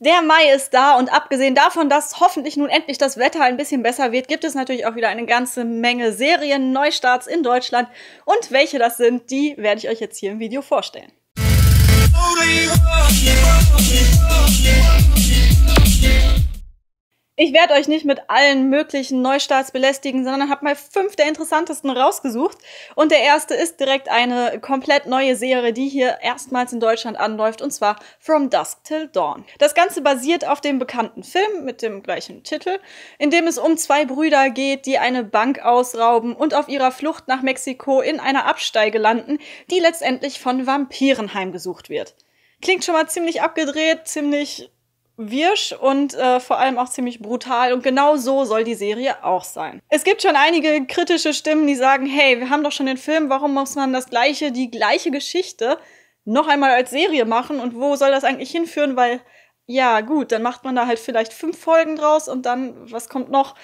Der Mai ist da und abgesehen davon, dass hoffentlich nun endlich das Wetter ein bisschen besser wird, gibt es natürlich auch wieder eine ganze Menge Serien, Neustarts in Deutschland und welche das sind, die werde ich euch jetzt hier im Video vorstellen. Musik ich werde euch nicht mit allen möglichen Neustarts belästigen, sondern habe mal fünf der interessantesten rausgesucht. Und der erste ist direkt eine komplett neue Serie, die hier erstmals in Deutschland anläuft, und zwar From Dusk Till Dawn. Das Ganze basiert auf dem bekannten Film mit dem gleichen Titel, in dem es um zwei Brüder geht, die eine Bank ausrauben und auf ihrer Flucht nach Mexiko in einer Absteige landen, die letztendlich von Vampiren heimgesucht wird. Klingt schon mal ziemlich abgedreht, ziemlich wirsch und äh, vor allem auch ziemlich brutal. Und genau so soll die Serie auch sein. Es gibt schon einige kritische Stimmen, die sagen, hey, wir haben doch schon den Film, warum muss man das gleiche, die gleiche Geschichte noch einmal als Serie machen und wo soll das eigentlich hinführen? Weil, ja, gut, dann macht man da halt vielleicht fünf Folgen draus und dann, was kommt noch?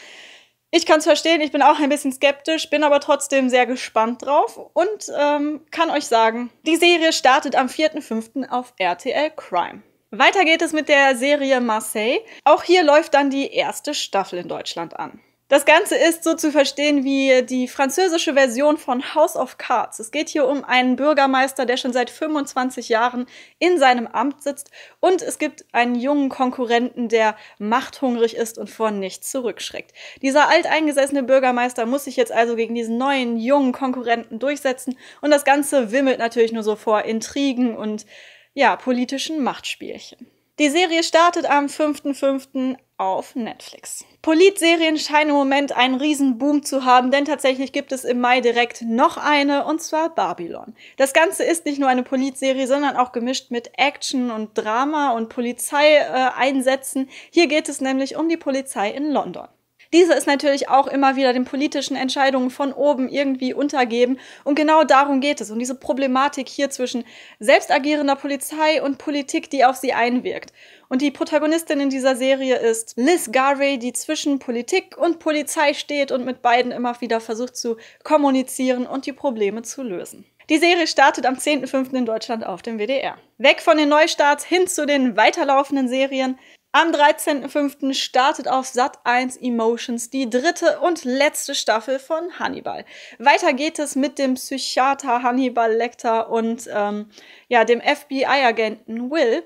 Ich kann es verstehen, ich bin auch ein bisschen skeptisch, bin aber trotzdem sehr gespannt drauf und ähm, kann euch sagen, die Serie startet am 4.5. auf RTL Crime. Weiter geht es mit der Serie Marseille. Auch hier läuft dann die erste Staffel in Deutschland an. Das Ganze ist so zu verstehen wie die französische Version von House of Cards. Es geht hier um einen Bürgermeister, der schon seit 25 Jahren in seinem Amt sitzt und es gibt einen jungen Konkurrenten, der machthungrig ist und vor nichts zurückschreckt. Dieser alteingesessene Bürgermeister muss sich jetzt also gegen diesen neuen jungen Konkurrenten durchsetzen und das Ganze wimmelt natürlich nur so vor Intrigen und ja, politischen Machtspielchen. Die Serie startet am 5.5. auf Netflix. Politserien scheinen im Moment einen riesen Boom zu haben, denn tatsächlich gibt es im Mai direkt noch eine, und zwar Babylon. Das Ganze ist nicht nur eine Politserie, sondern auch gemischt mit Action und Drama und Polizeieinsätzen. Hier geht es nämlich um die Polizei in London. Diese ist natürlich auch immer wieder den politischen Entscheidungen von oben irgendwie untergeben. Und genau darum geht es, um diese Problematik hier zwischen selbst agierender Polizei und Politik, die auf sie einwirkt. Und die Protagonistin in dieser Serie ist Liz Garvey, die zwischen Politik und Polizei steht und mit beiden immer wieder versucht zu kommunizieren und die Probleme zu lösen. Die Serie startet am 10.05. in Deutschland auf dem WDR. Weg von den Neustarts hin zu den weiterlaufenden Serien. Am 13.05. startet auf Sat1 Emotions die dritte und letzte Staffel von Hannibal. Weiter geht es mit dem Psychiater Hannibal Lecter und ähm, ja, dem FBI-Agenten Will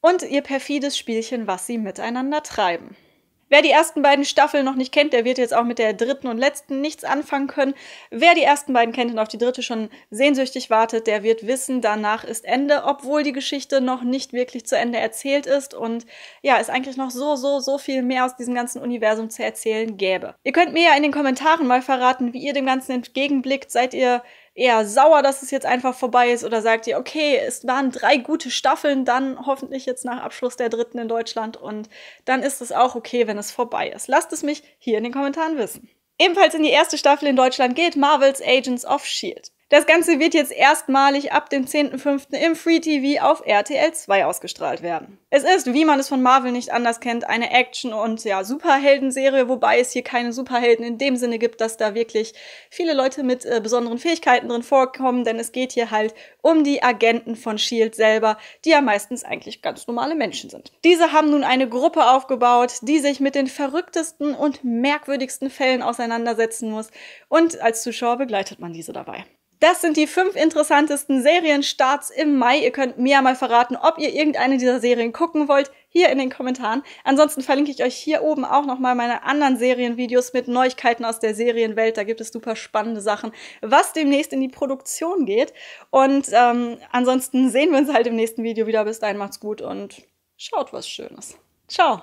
und ihr perfides Spielchen, was sie miteinander treiben. Wer die ersten beiden Staffeln noch nicht kennt, der wird jetzt auch mit der dritten und letzten nichts anfangen können. Wer die ersten beiden kennt und auf die dritte schon sehnsüchtig wartet, der wird wissen, danach ist Ende, obwohl die Geschichte noch nicht wirklich zu Ende erzählt ist und ja, es eigentlich noch so, so, so viel mehr aus diesem ganzen Universum zu erzählen gäbe. Ihr könnt mir ja in den Kommentaren mal verraten, wie ihr dem Ganzen entgegenblickt. Seid ihr eher sauer, dass es jetzt einfach vorbei ist oder sagt ihr, okay, es waren drei gute Staffeln, dann hoffentlich jetzt nach Abschluss der dritten in Deutschland und dann ist es auch okay, wenn es vorbei ist. Lasst es mich hier in den Kommentaren wissen. Ebenfalls in die erste Staffel in Deutschland geht Marvels Agents of Shield. Das Ganze wird jetzt erstmalig ab dem 10.05. im Free TV auf RTL 2 ausgestrahlt werden. Es ist, wie man es von Marvel nicht anders kennt, eine Action- und ja, Superhelden-Serie, wobei es hier keine Superhelden in dem Sinne gibt, dass da wirklich viele Leute mit äh, besonderen Fähigkeiten drin vorkommen, denn es geht hier halt um die Agenten von Shield selber, die ja meistens eigentlich ganz normale Menschen sind. Diese haben nun eine Gruppe aufgebaut, die sich mit den verrücktesten und merkwürdigsten Fällen auseinandersetzen muss und als Zuschauer begleitet man diese dabei. Das sind die fünf interessantesten Serienstarts im Mai. Ihr könnt mir ja mal verraten, ob ihr irgendeine dieser Serien gucken wollt, hier in den Kommentaren. Ansonsten verlinke ich euch hier oben auch nochmal meine anderen Serienvideos mit Neuigkeiten aus der Serienwelt. Da gibt es super spannende Sachen, was demnächst in die Produktion geht. Und ähm, ansonsten sehen wir uns halt im nächsten Video wieder. Bis dahin macht's gut und schaut was Schönes. Ciao!